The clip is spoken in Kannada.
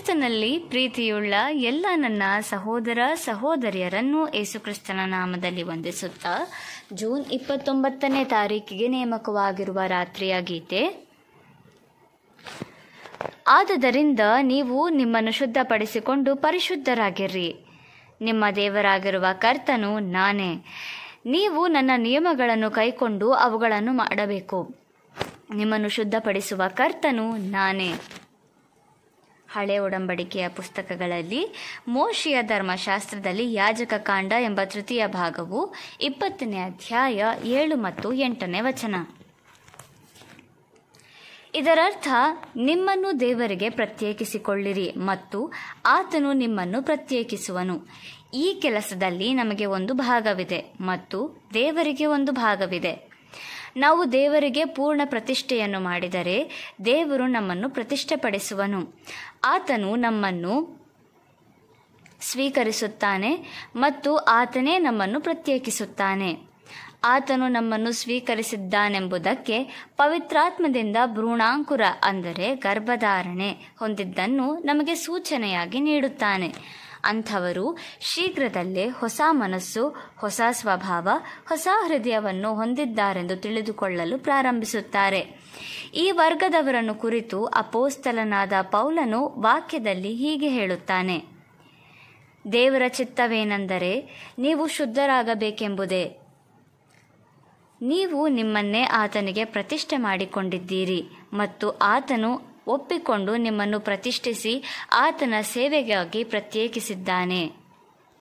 ಕ್ರಿಸ್ತನಲ್ಲಿ ಪ್ರೀತಿಯುಳ್ಳ ಎಲ್ಲ ನನ್ನ ಸಹೋದರ ಸಹೋದರಿಯರನ್ನು ಯೇಸುಕ್ರಿಸ್ತನ ನಾಮದಲ್ಲಿ ವಂದಿಸುತ್ತಾ ಜೂನ್ ಇಪ್ಪತ್ತೊಂಬತ್ತನೇ ತಾರೀಕಿಗೆ ನೇಮಕವಾಗಿರುವ ರಾತ್ರಿಯ ಗೀತೆ ಆದುದರಿಂದ ನೀವು ನಿಮ್ಮನ್ನು ಶುದ್ಧಪಡಿಸಿಕೊಂಡು ಪರಿಶುದ್ಧರಾಗಿರ್ರಿ ನಿಮ್ಮ ದೇವರಾಗಿರುವ ಕರ್ತನು ನಾನೇ ನೀವು ನನ್ನ ನಿಯಮಗಳನ್ನು ಕೈಕೊಂಡು ಅವುಗಳನ್ನು ಮಾಡಬೇಕು ನಿಮ್ಮನ್ನು ಶುದ್ಧಪಡಿಸುವ ಕರ್ತನು ನಾನೇ ಹಳೆ ಒಡಂಬಡಿಕೆಯ ಪುಸ್ತಕಗಳಲ್ಲಿ ಮೋಶಿಯ ಧರ್ಮಶಾಸ್ತ್ರದಲ್ಲಿ ಯಾಜಕ ಕಾಂಡ ಎಂಬ ತೃತೀಯ ಭಾಗವು ಇಪ್ಪತ್ತನೇ ಅಧ್ಯಾಯ ಏಳು ಮತ್ತು ಎಂಟನೇ ವಚನ ಇದರರ್ಥ ನಿಮ್ಮನ್ನು ದೇವರಿಗೆ ಪ್ರತ್ಯೇಕಿಸಿಕೊಳ್ಳಿರಿ ಮತ್ತು ಆತನು ನಿಮ್ಮನ್ನು ಪ್ರತ್ಯೇಕಿಸುವನು ಈ ಕೆಲಸದಲ್ಲಿ ನಮಗೆ ಒಂದು ಭಾಗವಿದೆ ಮತ್ತು ದೇವರಿಗೆ ಒಂದು ಭಾಗವಿದೆ ನಾವು ದೇವರಿಗೆ ಪೂರ್ಣ ಪ್ರತಿಷ್ಠೆಯನ್ನು ಮಾಡಿದರೆ ದೇವರು ನಮ್ಮನ್ನು ಪ್ರತಿಷ್ಠೆಪಡಿಸುವನು ಆತನು ನಮ್ಮನ್ನು ಸ್ವೀಕರಿಸುತ್ತಾನೆ ಮತ್ತು ಆತನೇ ನಮ್ಮನ್ನು ಪ್ರತ್ಯೇಕಿಸುತ್ತಾನೆ ಆತನು ನಮ್ಮನ್ನು ಸ್ವೀಕರಿಸಿದ್ದಾನೆಂಬುದಕ್ಕೆ ಪವಿತ್ರಾತ್ಮದಿಂದ ಭ್ರೂಣಾಂಕುರ ಅಂದರೆ ಗರ್ಭಧಾರಣೆ ಹೊಂದಿದ್ದನ್ನು ನಮಗೆ ಸೂಚನೆಯಾಗಿ ನೀಡುತ್ತಾನೆ ಅಂಥವರು ಶೀಘ್ರದಲ್ಲೇ ಹೊಸ ಮನಸ್ಸು ಹೊಸ ಸ್ವಭಾವ ಹೊಸ ಹೃದಯವನ್ನು ಹೊಂದಿದ್ದಾರೆಂದು ತಿಳಿದುಕೊಳ್ಳಲು ಪ್ರಾರಂಭಿಸುತ್ತಾರೆ ಈ ವರ್ಗದವರನ್ನು ಕುರಿತು ಅಪೋಸ್ತಲನಾದ ಪೌಲನು ವಾಕ್ಯದಲ್ಲಿ ಹೀಗೆ ಹೇಳುತ್ತಾನೆ ದೇವರ ಚಿತ್ತವೇನೆಂದರೆ ನೀವು ಶುದ್ಧರಾಗಬೇಕೆಂಬುದೇ ನೀವು ನಿಮ್ಮನ್ನೇ ಆತನಿಗೆ ಪ್ರತಿಷ್ಠೆ ಮಾಡಿಕೊಂಡಿದ್ದೀರಿ ಮತ್ತು ಆತನು ಒಪ್ಪಿಕೊಂಡು ನಿಮ್ಮನ್ನು ಪ್ರತಿಷ್ಠಿಸಿ ಆತನ ಸೇವೆಗಾಗಿ ಪ್ರತ್ಯೇಕಿಸಿದ್ದಾನೆ